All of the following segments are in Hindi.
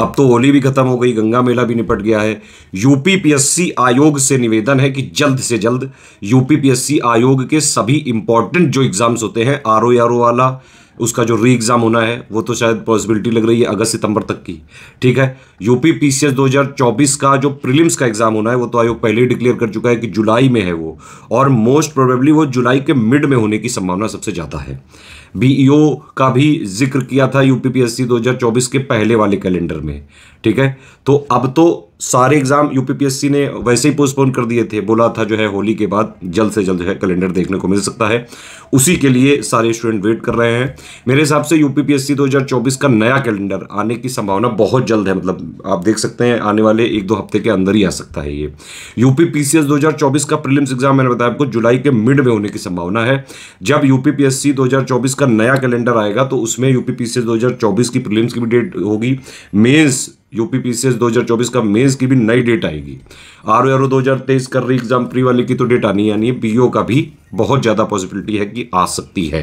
अब तो होली भी खत्म हो गई गंगा मेला भी निपट गया है यूपीपीएससी आयोग से निवेदन है कि जल्द से जल्द यूपीपीएससी आयोग के सभी इंपॉर्टेंट जो एग्जाम्स होते हैं आर ओ वाला उसका जो री एग्ज़ाम होना है वो तो शायद पॉसिबिलिटी लग रही है अगस्त सितंबर तक की ठीक है यूपी पीसीएस 2024 का जो प्रीलिम्स का एग्ज़ाम होना है वो तो आयोग पहले ही डिक्लेयर कर चुका है कि जुलाई में है वो और मोस्ट प्रोबेबली वो जुलाई के मिड में होने की संभावना सबसे ज़्यादा है बीईओ e का भी जिक्र किया था यूपीपीएससी 2024 के पहले वाले कैलेंडर में ठीक है तो अब तो सारे एग्ज़ाम यूपीपीएससी ने वैसे ही पोस्टपोन कर दिए थे बोला था जो है होली के बाद जल्द से जल्द जो है कैलेंडर देखने को मिल सकता है उसी के लिए सारे स्टूडेंट वेट कर रहे हैं मेरे हिसाब से यूपीपीएससी 2024 का नया कैलेंडर आने की संभावना बहुत जल्द है मतलब आप देख सकते हैं आने वाले एक दो हफ्ते के अंदर ही आ सकता है ये यूपी पी का प्रिलिम्स एग्ज़ाम मैंने बताया आपको जुलाई के मिड में होने की संभावना है जब यूपीपीएससी दो का नया कैलेंडर आएगा तो उसमें यूपी पी की प्रिलिम्स की भी डेट होगी मेन्स यूपी पीसीएस 2024 का मेज की भी नई डेट आएगी आर ओ दो हजार तेईस कर रही एग्जाम प्री वाले की तो डेट आनी आनी है बीओ का भी बहुत ज़्यादा पॉसिबिलिटी है कि आ सकती है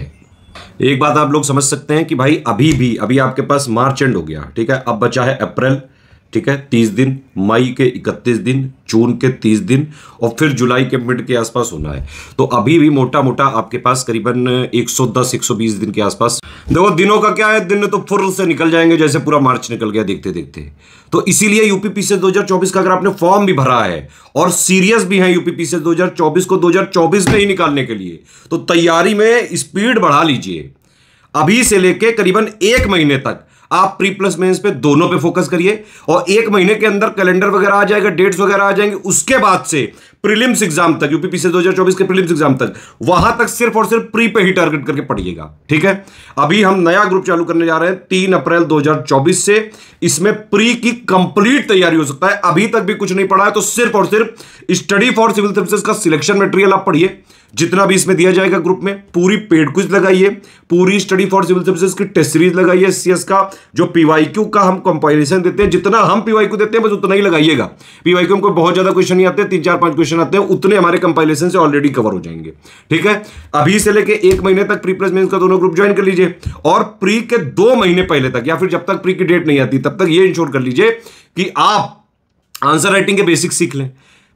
एक बात आप लोग समझ सकते हैं कि भाई अभी भी अभी आपके पास मार्च एंड हो गया ठीक है अब बचा है अप्रैल ठीक है तीस दिन मई के इकतीस दिन जून के तीस दिन और फिर जुलाई के मिड के आसपास होना है तो अभी भी मोटा मोटा आपके पास करीबन 110 120 दिन के आसपास देखो दिनों का क्या है दिन तो फुर से निकल जाएंगे जैसे पूरा मार्च निकल गया देखते देखते तो इसीलिए यूपीपी से 2024 का अगर आपने फॉर्म भी भरा है और सीरियस भी है यूपीपी से 2024 को 2024 में ही निकालने के लिए तो तैयारी में स्पीड बढ़ा लीजिए अभी से लेके करीबन एक महीने तक आप प्री प्लस मेंस पे दोनों पे फोकस करिए और एक महीने के अंदर कैलेंडर वगैरह आ जाएगा डेट्स वगैरह आ जाएंगे उसके बाद से प्रीलिम्स एग्जाम तक यूपीपी से 2024 के प्रीलिम्स एग्जाम तक वहां तक सिर्फ और सिर्फ प्री पे ही टारगेट करके पढ़िएगा ठीक है अभी हम नया ग्रुप चालू करने जा रहे हैं तीन अप्रैल 2024 से इसमें प्री की कंप्लीट तैयारी हो सकता है अभी तक भी कुछ नहीं पढ़ा है तो सिर्फ और सिर्फ स्टडी फॉर सिविल सर्विसेज का सिलेक्शन मटेरियल आप पढ़िए जितना भी इसमें दिया जाएगा ग्रुप में पूरी पेड क्विज लगाइए पूरी स्टडी फॉर सिविल सर्विसेज की टेस्ट सीरीज लगाइए सीएस का जो पीवाईक्यू का हम कंपाइलेशन देते हैं जितना हम पीवाईक्यू देते हैं बस उतना ही लगाइएगा पीवाईक्यू में बहुत ज्यादा क्वेश्चन नहीं आते तीन चार पांच क्वेश्चन क्वेश्चन आते हैं उतने हमारे कंपाइलेशन से ऑलरेडी कवर हो जाएंगे ठीक है अभी से लेके एक महीने तक प्री प्लस मेंस का दोनों ग्रुप ज्वाइन कर लीजिए और प्री के दो महीने पहले तक या फिर जब तक प्री की डेट नहीं आती तब तक ये इंश्योर कर लीजिए कि आप आंसर राइटिंग के बेसिक सीख लें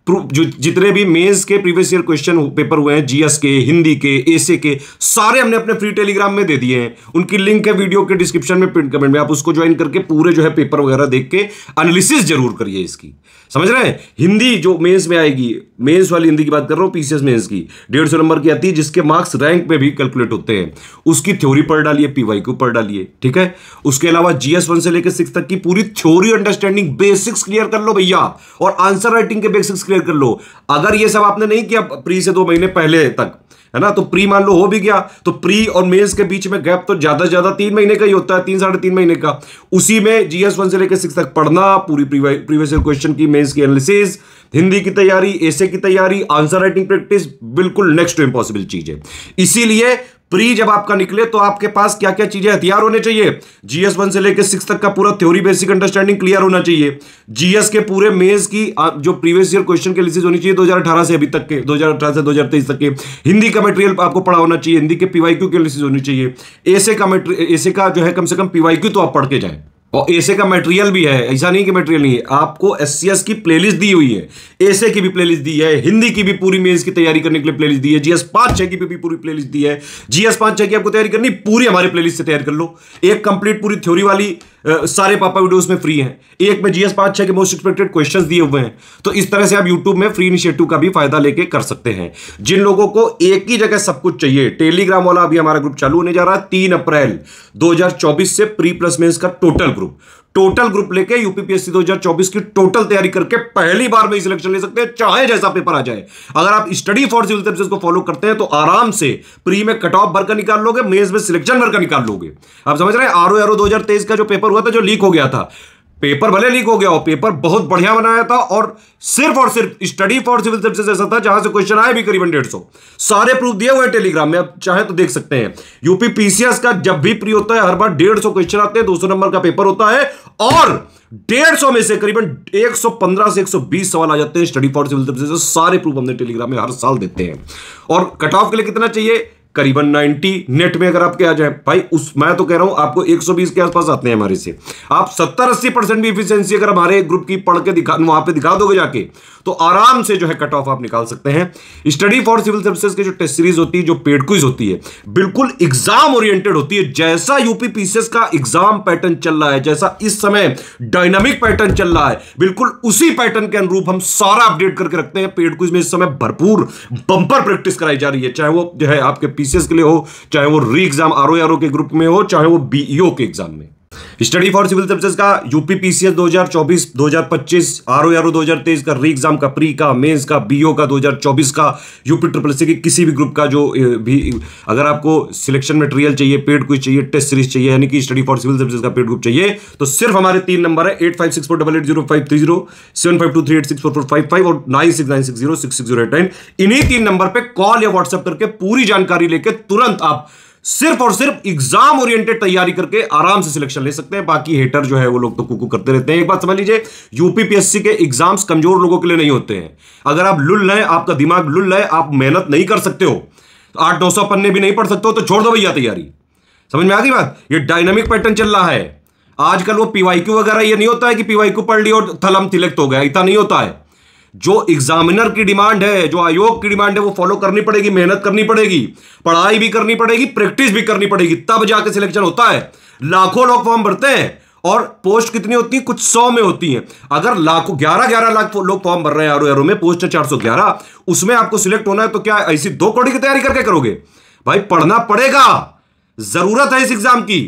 जो जितने भी मेंस के प्रीवियस ईयर क्वेश्चन पेपर हुए हैं जीएस के हिंदी के एसे के सारे हमने अपने फ्री टेलीग्राम में दे दिए हैं उनकी लिंक है वीडियो के डिस्क्रिप्शन में प्रिंट कमेंट में आप उसको ज्वाइन करके पूरे जो है पेपर वगैरह देख के एनालिसिस जरूर करिए इसकी समझ रहे हैं हिंदी जो मेंस में आएगी मेंस वाली हिंदी की बात कर रहा हूं पीसीएस मेंस की डेढ़ सौ नंबर की आती है जिसके मार्क्स रैंक पे भी कैलकुलेट होते हैं उसकी थ्योरी पढ़ डालिए पीवाई क्यू पढ़ डालिए ठीक है उसके अलावा जीएस वन से लेकर सिक्स तक की पूरी थ्योरी अंडरस्टैंडिंग बेसिक्स क्लियर कर लो भैया और आंसर राइटिंग के बेसिक्स क्लियर कर लो अगर ये सब आपने नहीं किया प्री से दो महीने पहले तक है ना तो प्री मान लो हो भी गया तो प्री और मेंस के बीच में गैप तो ज्यादा से ज्यादा तीन महीने का ही होता है तीन साढ़े तीन महीने का उसी में जीएस वन से लेकर सिक्स तक पढ़ना पूरी प्रीवियस ईयर क्वेश्चन की मेन्स की एनालिसिस हिंदी की तैयारी एसे की तैयारी आंसर राइटिंग प्रैक्टिस बिल्कुल नेक्स्ट टू इंपॉसिबल चीज है इसीलिए प्री जब आपका निकले तो आपके पास क्या क्या चीजें हथियार होने चाहिए जीएस वन से लेकर सिक्स तक का पूरा थ्योरी बेसिक अंडरस्टैंडिंग क्लियर होना चाहिए जीएस के पूरे मेज की जो प्रीवियस ईयर क्वेश्चन के लिस्ट होनी चाहिए 2018 से अभी तक के 2018 से 2023 तक के हिंदी का मटेरियल आपको पढ़ा होना चाहिए हिंदी के पीवाई के लिस्ट होनी चाहिए ऐसे का ऐसे का जो है कम से कम पीवाई तो आप पढ़ के जाए और एसे का मटेरियल भी है ऐसा नहीं कि मटेरियल नहीं है आपको एस की प्लेलिस्ट दी हुई है एसे की भी प्लेलिस्ट दी है हिंदी की भी पूरी मेंस की तैयारी करने के लिए प्लेलिस्ट दी है जीएस पांच छह की भी पूरी प्लेलिस्ट दी है जीएस पांच छह की आपको तैयारी करनी पूरी हमारे प्लेलिस्ट से तैयार कर लो एक कंप्लीट पूरी थ्योरी वाली Uh, सारे पापा वीडियोस में फ्री हैं एक में जीएस पांच छह के मोस्ट एक्सपेक्टेड क्वेश्चंस दिए हुए हैं तो इस तरह से आप यूट्यूब में फ्री इनिशिएटिव का भी फायदा लेके कर सकते हैं जिन लोगों को एक ही जगह सब कुछ चाहिए टेलीग्राम वाला अभी हमारा ग्रुप चालू होने जा रहा है तीन अप्रैल 2024 से प्री प्लस मेंस का टोटल ग्रुप टोटल ग्रुप लेके यूपीपीएससी 2024 की टोटल तैयारी करके पहली बार में सिलेक्शन ले सकते हैं चाहे जैसा पेपर आ जाए अगर आप स्टडी फॉर सिविल सर्विस को फॉलो करते हैं तो आराम से प्री में कट ऑफ भरकर निकाल लोगे मेज में सिलेक्शन भरकर निकाल लोगे आप समझ रहे हैं आरओ एरो दो का जो पेपर हुआ था जो लीक हो गया था पेपर भले लीक हो गया हो पेपर बहुत बढ़िया बनाया था और सिर्फ और सिर्फ स्टडी फॉर सिविल सर्विसेज ऐसा था जहां से क्वेश्चन आए भी करीबन डेढ़ सौ सारे प्रूफ दिए हुए हैं टेलीग्राम में आप चाहे तो देख सकते हैं यूपी पीसीएस का जब भी प्री होता है हर बार डेढ़ सौ क्वेश्चन आते हैं दो सौ नंबर का पेपर होता है और डेढ़ सौ में से करीबन पंद्रह से बीस सवाल आ जाते हैं स्टडी फॉर सिविल सर्विसेज सारे प्रूफ हमने टेलीग्राम में हर साल देते हैं और कट ऑफ के लिए कितना चाहिए करीबन 90 नेट में अगर आपके आ जाए भाई उस मैं तो कह रहा हूं आपको 120 के आसपास आते हैं हमारे से आप 70 अस्सी परसेंट भी इफिशियंसी अगर हमारे ग्रुप की पढ़ के दिखा वहां पे दिखा दोगे जाके तो आराम से जो है कट ऑफ आप निकाल सकते हैं स्टडी फॉर सिविल सर्विसेज की जो टेस्ट सीरीज होती है जो पेड क्विज होती है बिल्कुल एग्जाम ओरिएंटेड होती है जैसा यूपी पीसीएस का एग्जाम पैटर्न चल रहा है जैसा इस समय डायनामिक पैटर्न चल रहा है बिल्कुल उसी पैटर्न के अनुरूप हम सारा अपडेट करके रखते हैं पेड क्विज में इस समय भरपूर बंपर प्रैक्टिस कराई जा रही है चाहे वो जो है आपके पीसीएस के लिए हो चाहे वो री एग्जाम आर के ग्रुप में हो चाहे वो बीईओ e के एग्जाम में स्टडी फॉर सिविल सर्विसेज का यूपी पीसीएस 2024 2025 हजार 2023 का री एग्जाम का प्री का मेंस का बीओ का 2024 का यूपी ट्रिपल सी के किसी भी ग्रुप का जो भी अगर आपको सिलेक्शन मटेरियल चाहिए पेड कुछ चाहिए टेस्ट सीरीज चाहिए यानी कि स्टडी फॉर सिविल सर्विसेज का पेड ग्रुप चाहिए तो सिर्फ हमारे तीन नंबर है eight five six four double eight zero five three zero seven five two three eight six four four five five और nine six nine six zero six six zero eight nine इन्हीं तीन नंबर पर कॉल या व्हाट्सएप करके पूरी जानकारी लेकर तुरंत आप सिर्फ और सिर्फ एग्जाम ओरिएंटेड तैयारी करके आराम से सिलेक्शन ले सकते हैं बाकी हेटर जो है वो लोग तो कुकू करते रहते हैं एक बात समझ लीजिए यूपीपीएससी के एग्जाम्स कमजोर लोगों के लिए नहीं होते हैं अगर आप लुल लें आपका दिमाग लुल लें आप मेहनत नहीं कर सकते हो तो आठ नौ सौ पन्ने भी नहीं पढ़ सकते हो तो छोड़ दो भैया तैयारी समझ में आ गई बात ये डायनामिक पैटर्न चल रहा है आजकल वो पीवाईक्यू वगैरह ये नहीं होता है कि पीवाईक्यू पढ़ लिया और थलम तिलेक्ट तो हो गया इतना नहीं होता है जो एग्जामिनर की डिमांड है जो आयोग की डिमांड है वो फॉलो करनी पड़ेगी मेहनत करनी पड़ेगी पढ़ाई भी करनी पड़ेगी प्रैक्टिस भी करनी पड़ेगी तब जाके सिलेक्शन होता है लाखों लोग फॉर्म भरते हैं और पोस्ट कितनी होती है कुछ सौ में होती है अगर लाखों ग्यारह ग्यारह लाख लोग फॉर्म भर रहे हैं आरो एरो में पोस्ट है चार सौ ग्यारह उसमें आपको सिलेक्ट होना है तो क्या ऐसी दो कौड़ी की तैयारी करके करोगे भाई पढ़ना पड़ेगा जरूरत है इस एग्जाम की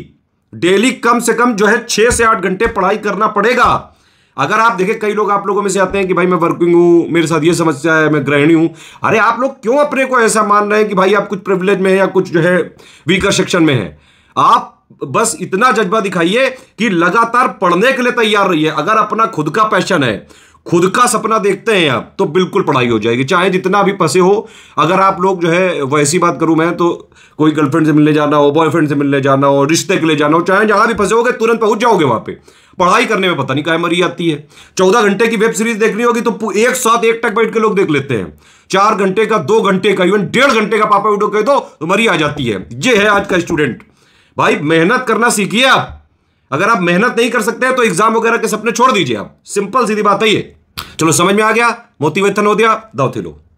डेली कम से कम जो है छह से आठ घंटे पढ़ाई करना पड़ेगा अगर आप देखें कई लोग आप लोगों में से आते हैं कि भाई मैं वर्किंग हूँ मेरे साथ ये समस्या है मैं गृहिणी हूँ अरे आप लोग क्यों अपने को ऐसा मान रहे हैं कि भाई आप कुछ प्रिविलेज में है या कुछ जो है वीकर सेक्शन में है आप बस इतना जज्बा दिखाइए कि लगातार पढ़ने के लिए तैयार रहिए अगर अपना खुद का पैशन है खुद का सपना देखते हैं आप तो बिल्कुल पढ़ाई हो जाएगी चाहे जितना भी फंसे हो अगर आप लोग जो है वैसी बात करूं मैं तो कोई गर्लफ्रेंड से मिलने जाना हो बॉयफ्रेंड से मिलने जाना हो रिश्ते के लिए जाना हो चाहे जहां भी फंसे हो तुरंत पहुंच जाओगे वहां पे पढ़ाई करने में पता नहीं कहा मरी आती है चौदह घंटे की वेब सीरीज देखनी होगी तो एक साथ एक टक बैठ के लोग देख लेते हैं चार घंटे का दो घंटे का इवन डेढ़ घंटे का पापा वीडियो कह दो तो मरी आ जाती है ये है आज का स्टूडेंट भाई मेहनत करना सीखिए आप अगर आप मेहनत नहीं कर सकते हैं तो एग्जाम वगैरह के सपने छोड़ दीजिए आप सिंपल सीधी बात है ये चलो समझ में आ गया मोती वेतन हो दिया दाव थे लोग